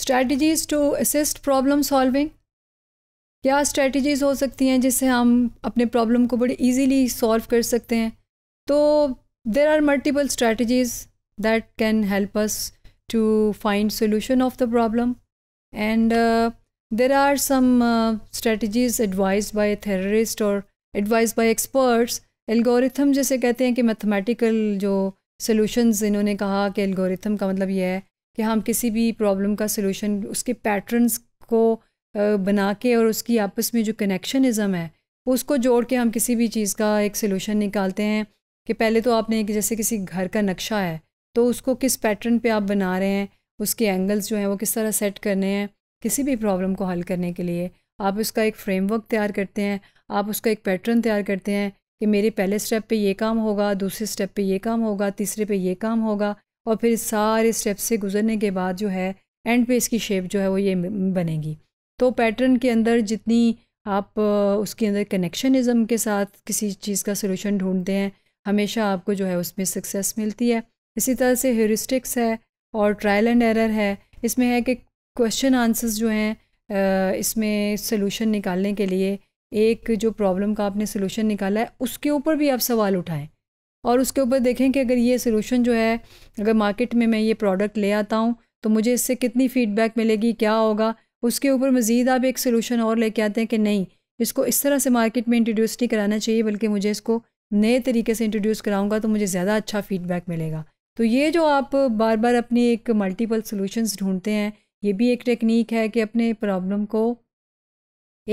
strategies to assist problem solving क्या strategies हो सकती हैं जिससे हम अपने प्रॉब्लम को बड़े इजीली सॉल्व कर सकते हैं तो there are multiple strategies that can help us to find solution of the problem and there are some strategies advise by therapist और एडवाइज बाय एक्सपर्ट्स एल्गोरिथम जैसे कहते हैं कि मैथमेटिकल जो सोल्यूशंस इन्होंने कहा कि एल्गोरिथम का मतलब ये है कि हम किसी भी प्रॉब्लम का सलूशन उसके पैटर्न्स को बना के और उसकी आपस में जो कनेक्शनिज़म है उसको जोड़ के हम किसी भी चीज़ का एक सलूशन निकालते हैं कि पहले तो आपने जैसे किसी घर का नक्शा है तो उसको किस पैटर्न पे आप बना रहे हैं उसके एंगल्स जो हैं वो किस तरह सेट करने हैं किसी भी प्रॉब्लम को हल करने के लिए आप उसका एक फ्रेमवर्क तैयार करते हैं आप उसका एक पैटर्न तैयार करते हैं कि मेरे पहले स्टेप पे ये काम होगा दूसरे स्टेप पे ये काम होगा तीसरे पे ये काम होगा और फिर सारे स्टेप से गुजरने के बाद जो है एंड पे इसकी शेप जो है वो ये बनेगी तो पैटर्न के अंदर जितनी आप उसके अंदर कनेक्शनिज़म के साथ किसी चीज़ का सोल्यूशन ढूंढते हैं हमेशा आपको जो है उसमें सक्सेस मिलती है इसी तरह से हेरिस्टिक्स है और ट्रायल एंड एरर है इसमें है कि क्वेश्चन आंसर्स जो हैं इसमें सोल्यूशन निकालने के लिए एक जो प्रॉब्लम का आपने सोल्यूशन निकाला है उसके ऊपर भी आप सवाल उठाएं और उसके ऊपर देखें कि अगर ये सोल्यूशन जो है अगर मार्केट में मैं ये प्रोडक्ट ले आता हूँ तो मुझे इससे कितनी फ़ीडबैक मिलेगी क्या होगा उसके ऊपर मज़ीद आप एक सोल्यूशन और लेके आते हैं कि नहीं इसको इस तरह से मार्केट में इंट्रोड्यूस नहीं कराना चाहिए बल्कि मुझे इसको नए तरीके से इंट्रोड्यूस कराऊंगा तो मुझे ज़्यादा अच्छा फीडबैक मिलेगा तो ये जो आप बार बार अपनी एक मल्टीपल सोल्यूशंस ढूंढते हैं ये भी एक टेक्निक है कि अपने प्रॉब्लम को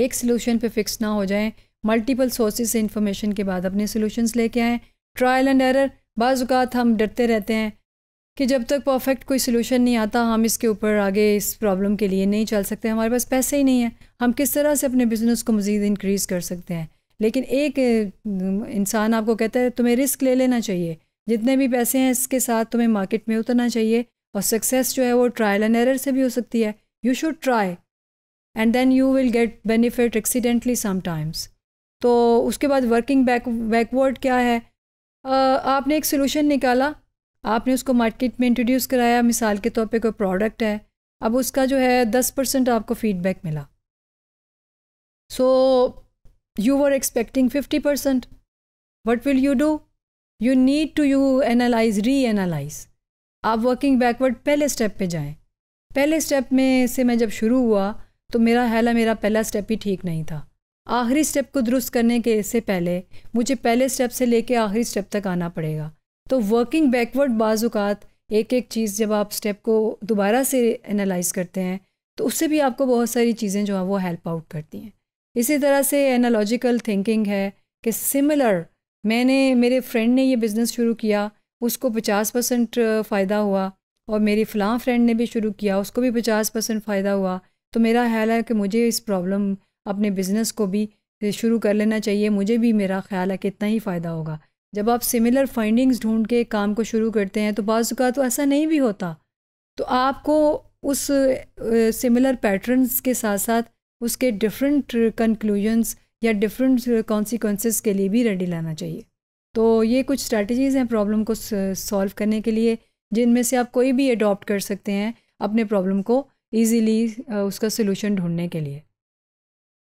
एक सोल्यूशन पे फिक्स ना हो जाएं मल्टीपल सोर्सेज से इन्फॉर्मेशन के बाद अपने सोल्यूशंस लेके आएँ ट्रायल एंड एरर बाज़ात हम डरते रहते हैं कि जब तक परफेक्ट कोई सलूशन नहीं आता हम इसके ऊपर आगे इस प्रॉब्लम के लिए नहीं चल सकते हमारे पास पैसे ही नहीं हैं हम किस तरह से अपने बिज़नेस को मज़ीद इनक्रीज़ कर सकते हैं लेकिन एक इंसान आपको कहता है तुम्हें रिस्क ले लेना चाहिए जितने भी पैसे हैं इसके साथ तुम्हें मार्केट में उतरना चाहिए और सक्सेस जो है वो ट्रायल एंड एरर से भी हो सकती है you should try and then you will get benefit accidentally sometimes तो उसके बाद वर्किंग बैक बैकवर्ड क्या है आपने एक सोल्यूशन निकाला आपने उसको मार्केट में इंट्रोड्यूस कराया मिसाल के तौर पे कोई प्रोडक्ट है अब उसका जो है दस परसेंट आपको फीडबैक मिला so you were expecting fifty percent what will you do you need to you analyse reanalyse आप वर्किंग बैकवर्ड पहले स्टेप पे जाएं पहले स्टेप में से मैं जब शुरू हुआ तो मेरा हैला मेरा पहला स्टेप ही ठीक नहीं था आखिरी स्टेप को दुरुस्त करने के से पहले मुझे पहले स्टेप से लेके आखिरी स्टेप तक आना पड़ेगा तो वर्किंग बैकवर्ड बाज़ात एक एक चीज़ जब आप स्टेप को दोबारा से एनालाइज करते हैं तो उससे भी आपको बहुत सारी चीज़ें जो हैं वो हेल्प आउट करती हैं इसी तरह से एनालॉजिकल थिंकिंग है कि सिमिलर मैंने मेरे फ्रेंड ने ये बिज़नेस शुरू किया उसको पचास परसेंट फ़ायदा हुआ और मेरी फ़लाँ फ्रेंड ने भी शुरू किया उसको भी पचास परसेंट फ़ायदा हुआ तो मेरा ख्याल है कि मुझे इस प्रॉब्लम अपने बिज़नेस को भी शुरू कर लेना चाहिए मुझे भी मेरा ख्याल है कि इतना ही फ़ायदा होगा जब आप सिमिलर फाइंडिंग्स ढूंढ के काम को शुरू करते हैं तो बाज़ का तो ऐसा नहीं भी होता तो आपको उस सिमिलर पैटर्न्स के साथ साथ उसके डिफरेंट कंक्लूजन्स या डिफरेंट कॉन्सिक्वेंसेस के लिए भी रेडी लाना चाहिए तो ये कुछ स्ट्रैटेजीज़ हैं प्रॉब्लम को सॉल्व करने के लिए जिनमें से आप कोई भी अडॉप्ट कर सकते हैं अपने प्रॉब्लम को ईजीली उसका सोल्यूशन ढूंढने के लिए